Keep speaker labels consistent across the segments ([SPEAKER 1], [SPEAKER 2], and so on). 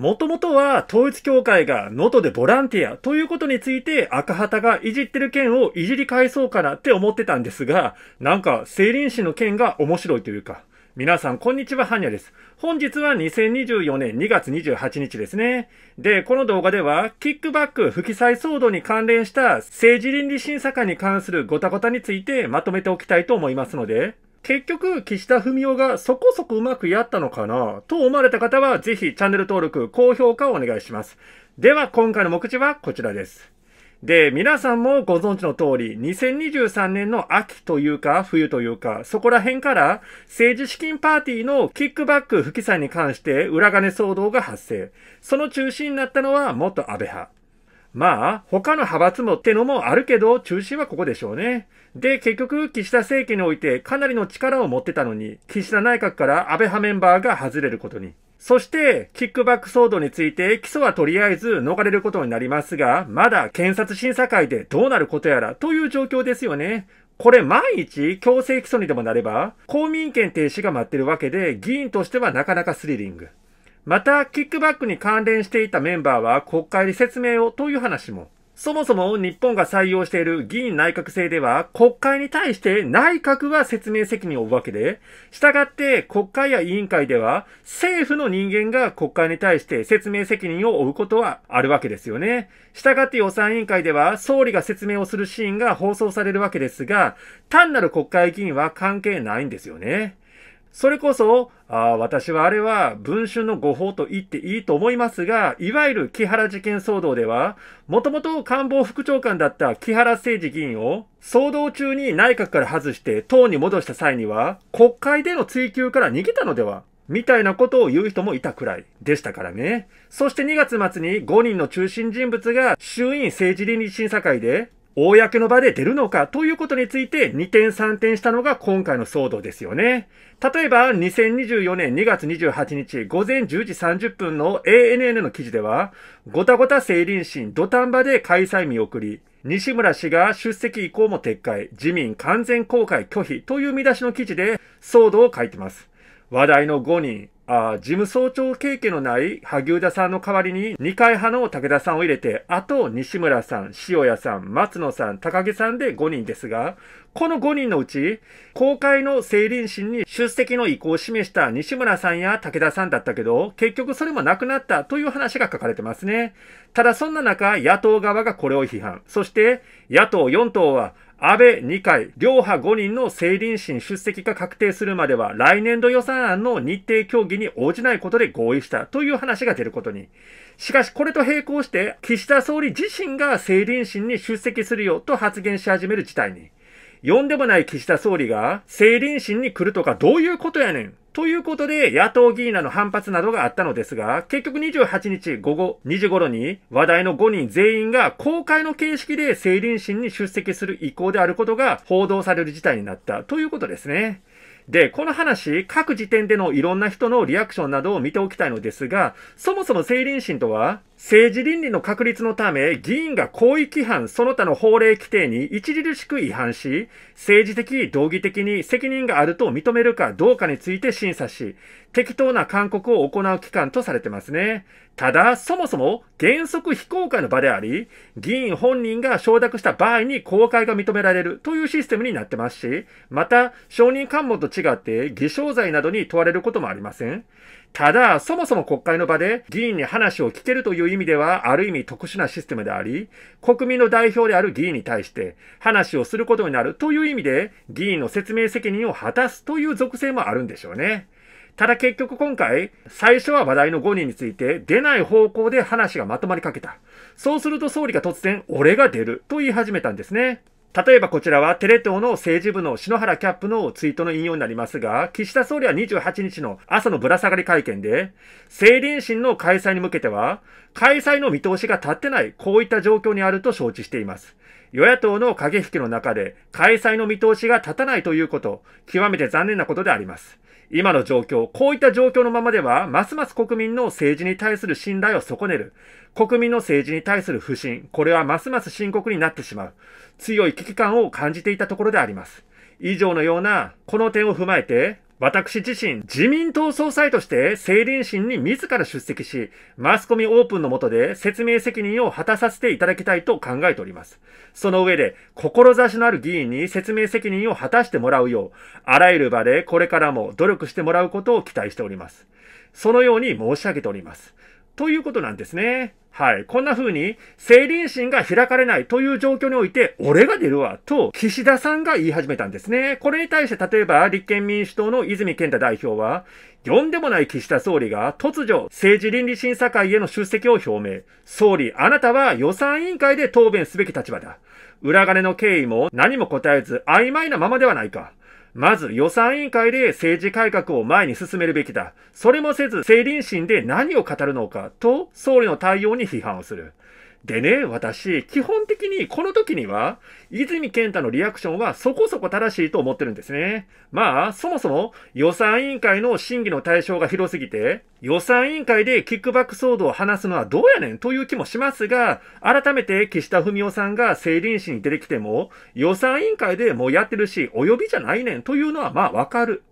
[SPEAKER 1] もともとは統一協会が能登でボランティアということについて赤旗がいじってる件をいじり返そうかなって思ってたんですが、なんか成林市の件が面白いというか、皆さん、こんにちは、ハンニャです。本日は2024年2月28日ですね。で、この動画では、キックバック不記載騒動に関連した政治倫理審査会に関するごたごたについてまとめておきたいと思いますので、結局、岸田文雄がそこそこうまくやったのかなと思われた方は、ぜひチャンネル登録、高評価をお願いします。では、今回の目次はこちらです。で、皆さんもご存知の通り、2023年の秋というか、冬というか、そこら辺から政治資金パーティーのキックバック不記載に関して裏金騒動が発生。その中心になったのは元安倍派。まあ、他の派閥もってのもあるけど、中心はここでしょうね。で、結局、岸田政権においてかなりの力を持ってたのに、岸田内閣から安倍派メンバーが外れることに。そして、キックバック騒動について、起訴はとりあえず逃れることになりますが、まだ検察審査会でどうなることやらという状況ですよね。これ万一、強制起訴にでもなれば、公民権停止が待ってるわけで、議員としてはなかなかスリリング。また、キックバックに関連していたメンバーは国会で説明をという話も。そもそも日本が採用している議員内閣制では、国会に対して内閣は説明責任を負うわけで、従って国会や委員会では、政府の人間が国会に対して説明責任を負うことはあるわけですよね。従って予算委員会では、総理が説明をするシーンが放送されるわけですが、単なる国会議員は関係ないんですよね。それこそ、あ私はあれは文春の誤報と言っていいと思いますが、いわゆる木原事件騒動では、もともと官房副長官だった木原誠二議員を騒動中に内閣から外して党に戻した際には、国会での追及から逃げたのではみたいなことを言う人もいたくらいでしたからね。そして2月末に5人の中心人物が衆院政治倫理審査会で公の場で出るのかということについて2点3点したのが今回の騒動ですよね。例えば2024年2月28日午前10時30分の ANN の記事では、ごたごた成林審土壇場で開催見送り、西村氏が出席以降も撤回、自民完全公開拒否という見出しの記事で騒動を書いてます。話題の5人、あ事務総長経験のない萩生田さんの代わりに二階派の武田さんを入れて、あと西村さん、塩谷さん、松野さん、高木さんで5人ですが、この5人のうち、公開の成林審に出席の意向を示した西村さんや武田さんだったけど、結局それもなくなったという話が書かれてますね。ただそんな中、野党側がこれを批判。そして、野党4党は、安倍2回、両派5人の政倫審出席が確定するまでは来年度予算案の日程協議に応じないことで合意したという話が出ることに。しかしこれと並行して、岸田総理自身が政倫審に出席するよと発言し始める事態に。呼んでもない岸田総理が政倫審に来るとかどういうことやねん。ということで、野党議員らの反発などがあったのですが、結局28日午後2時頃に、話題の5人全員が公開の形式で政倫審に出席する意向であることが報道される事態になったということですね。で、この話、各時点でのいろんな人のリアクションなどを見ておきたいのですが、そもそも政倫審とは、政治倫理の確立のため、議員が行為違反その他の法令規定に著しく違反し、政治的、道義的に責任があると認めるかどうかについて審査し、適当な勧告を行う機関とされてますね。ただ、そもそも原則非公開の場であり、議員本人が承諾した場合に公開が認められるというシステムになってますし、また、承認喚問と違って偽証罪などに問われることもありません。ただ、そもそも国会の場で議員に話を聞けるという意味では、ある意味特殊なシステムであり、国民の代表である議員に対して話をすることになるという意味で、議員の説明責任を果たすという属性もあるんでしょうね。ただ結局今回、最初は話題の5人について出ない方向で話がまとまりかけた。そうすると総理が突然、俺が出ると言い始めたんですね。例えばこちらはテレ東の政治部の篠原キャップのツイートの引用になりますが、岸田総理は28日の朝のぶら下がり会見で、政倫審の開催に向けては、開催の見通しが立ってない、こういった状況にあると承知しています。与野党の駆け引きの中で、開催の見通しが立たないということ、極めて残念なことであります。今の状況、こういった状況のままでは、ますます国民の政治に対する信頼を損ねる。国民の政治に対する不信、これはますます深刻になってしまう。強い危機感を感じていたところであります。以上のような、この点を踏まえて、私自身、自民党総裁として政令審に自ら出席し、マスコミオープンの下で説明責任を果たさせていただきたいと考えております。その上で、志のある議員に説明責任を果たしてもらうよう、あらゆる場でこれからも努力してもらうことを期待しております。そのように申し上げております。ということなんですね。はい。こんな風に、生倫審が開かれないという状況において、俺が出るわ、と、岸田さんが言い始めたんですね。これに対して、例えば、立憲民主党の泉健太代表は、読んでもない岸田総理が突如政治倫理審査会への出席を表明。総理、あなたは予算委員会で答弁すべき立場だ。裏金の経緯も何も答えず曖昧なままではないか。まず予算委員会で政治改革を前に進めるべきだ。それもせず、政倫審で何を語るのかと、総理の対応に批判をする。でね、私、基本的にこの時には、泉健太のリアクションはそこそこ正しいと思ってるんですね。まあ、そもそも予算委員会の審議の対象が広すぎて、予算委員会でキックバック騒動を話すのはどうやねんという気もしますが、改めて岸田文雄さんが政倫市に出てきても、予算委員会でもうやってるし、お呼びじゃないねんというのはまあわかる。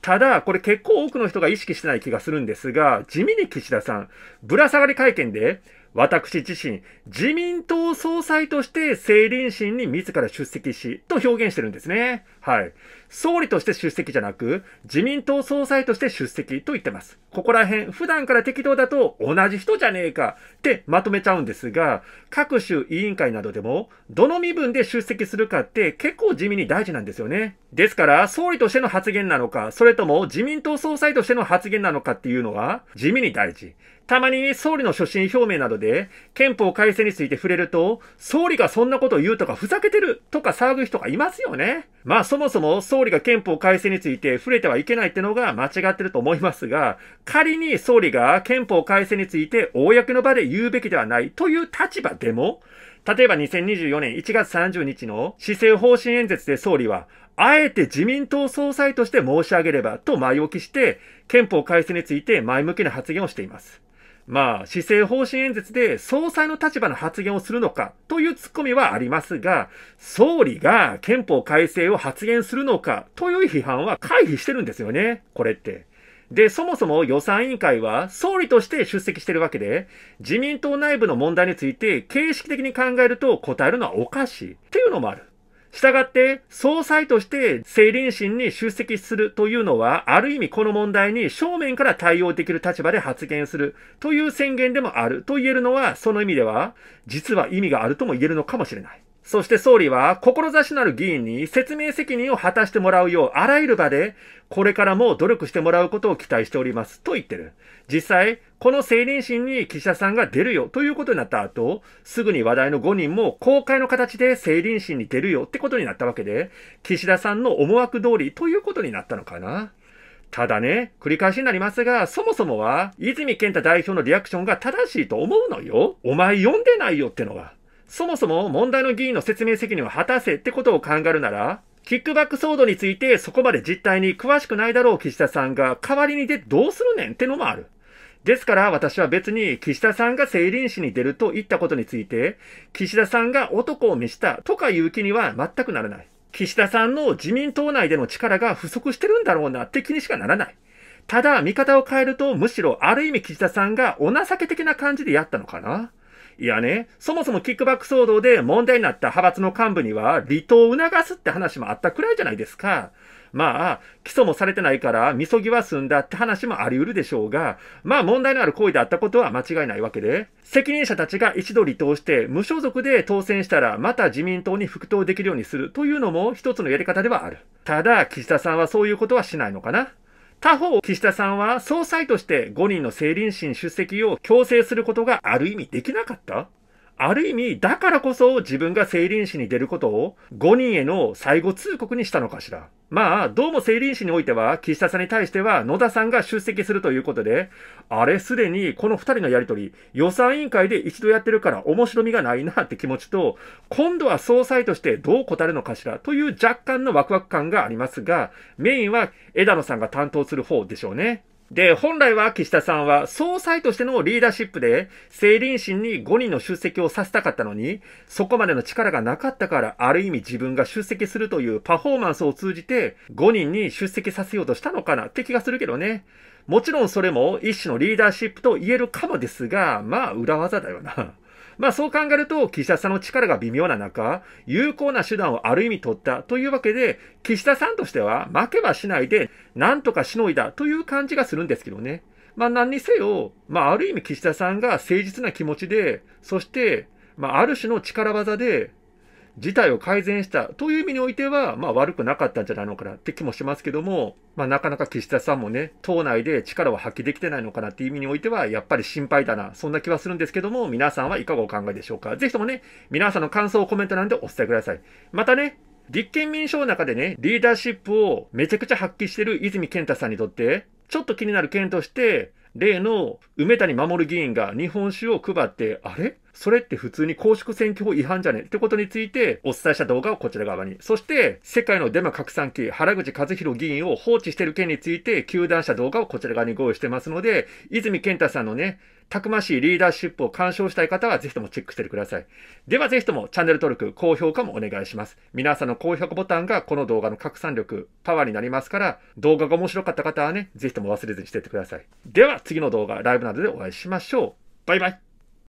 [SPEAKER 1] ただ、これ結構多くの人が意識してない気がするんですが、地味に岸田さん、ぶら下がり会見で、私自身、自民党総裁として政倫審に自ら出席し、と表現してるんですね。はい。総理として出席じゃなく、自民党総裁として出席と言ってます。ここら辺、普段から適当だと同じ人じゃねえかってまとめちゃうんですが、各種委員会などでも、どの身分で出席するかって結構地味に大事なんですよね。ですから、総理としての発言なのか、それとも自民党総裁としての発言なのかっていうのは、地味に大事。たまに総理の所信表明などで憲法改正について触れると、総理がそんなことを言うとかふざけてるとか騒ぐ人がいますよね。まあそもそも総理が憲法改正について触れてはいけないってのが間違ってると思いますが、仮に総理が憲法改正について公の場で言うべきではないという立場でも、例えば2024年1月30日の施政方針演説で総理は、あえて自民党総裁として申し上げればと前置きして、憲法改正について前向きな発言をしています。まあ、施政方針演説で総裁の立場の発言をするのかというツッコミはありますが、総理が憲法改正を発言するのかという批判は回避してるんですよね、これって。で、そもそも予算委員会は総理として出席してるわけで、自民党内部の問題について形式的に考えると答えるのはおかしいっていうのもある。したがって、総裁として政倫審に出席するというのは、ある意味この問題に正面から対応できる立場で発言するという宣言でもあると言えるのは、その意味では、実は意味があるとも言えるのかもしれない。そして総理は、志のある議員に説明責任を果たしてもらうよう、あらゆる場で、これからも努力してもらうことを期待しております。と言ってる。実際、この成林審に記者さんが出るよということになった後、すぐに話題の5人も公開の形で成林審に出るよってことになったわけで、岸田さんの思惑通りということになったのかな。ただね、繰り返しになりますが、そもそもは、泉健太代表のリアクションが正しいと思うのよ。お前読んでないよってのは。そもそも問題の議員の説明責任を果たせってことを考えるなら、キックバック騒動についてそこまで実態に詳しくないだろう岸田さんが代わりに出てどうするねんってのもある。ですから私は別に岸田さんが政林市に出ると言ったことについて、岸田さんが男を見したとかいう気には全くならない。岸田さんの自民党内での力が不足してるんだろうなって気にしかならない。ただ見方を変えるとむしろある意味岸田さんがお情け的な感じでやったのかな。いやね、そもそもキックバック騒動で問題になった派閥の幹部には離党を促すって話もあったくらいじゃないですか。まあ、起訴もされてないから、みそぎは済んだって話もあり得るでしょうが、まあ問題のある行為であったことは間違いないわけで、責任者たちが一度離党して、無所属で当選したら、また自民党に復党できるようにするというのも一つのやり方ではある。ただ、岸田さんはそういうことはしないのかな他方、岸田さんは総裁として5人の政倫審出席を強制することがある意味できなかったある意味、だからこそ自分が聖林市に出ることを5人への最後通告にしたのかしら。まあ、どうも聖林市においては、岸田さんに対しては野田さんが出席するということで、あれすでにこの2人のやりとり、予算委員会で一度やってるから面白みがないなって気持ちと、今度は総裁としてどう答えるのかしらという若干のワクワク感がありますが、メインは枝野さんが担当する方でしょうね。で、本来は岸田さんは総裁としてのリーダーシップで、政倫審に5人の出席をさせたかったのに、そこまでの力がなかったから、ある意味自分が出席するというパフォーマンスを通じて、5人に出席させようとしたのかなって気がするけどね。もちろんそれも一種のリーダーシップと言えるかもですが、まあ裏技だよな。まあそう考えると、岸田さんの力が微妙な中、有効な手段をある意味取ったというわけで、岸田さんとしては負けはしないで、なんとかしのいだという感じがするんですけどね。まあ何にせよ、まあある意味岸田さんが誠実な気持ちで、そして、まあある種の力技で、事態を改善したという意味においては、まあ悪くなかったんじゃないのかなって気もしますけども、まあなかなか岸田さんもね、党内で力を発揮できてないのかなっていう意味においては、やっぱり心配だな、そんな気はするんですけども、皆さんはいかがお考えでしょうか。ぜひともね、皆さんの感想をコメント欄でお伝えください。またね、立憲民主党の中でね、リーダーシップをめちゃくちゃ発揮してる泉健太さんにとって、ちょっと気になる件として、例の梅谷守議員が日本酒を配って、あれそれって普通に公職選挙法違反じゃねってことについてお伝えした動画をこちら側に。そして、世界のデマ拡散期、原口和弘議員を放置してる件について、糾弾した動画をこちら側にご用意してますので、泉健太さんのね、たくましいリーダーシップを鑑賞したい方は、ぜひともチェックしてください。では、ぜひともチャンネル登録、高評価もお願いします。皆さんの高評価ボタンがこの動画の拡散力、パワーになりますから、動画が面白かった方はね、ぜひとも忘れずにしていってください。では、次の動画、ライブなどでお会いしましょう。バイバイ。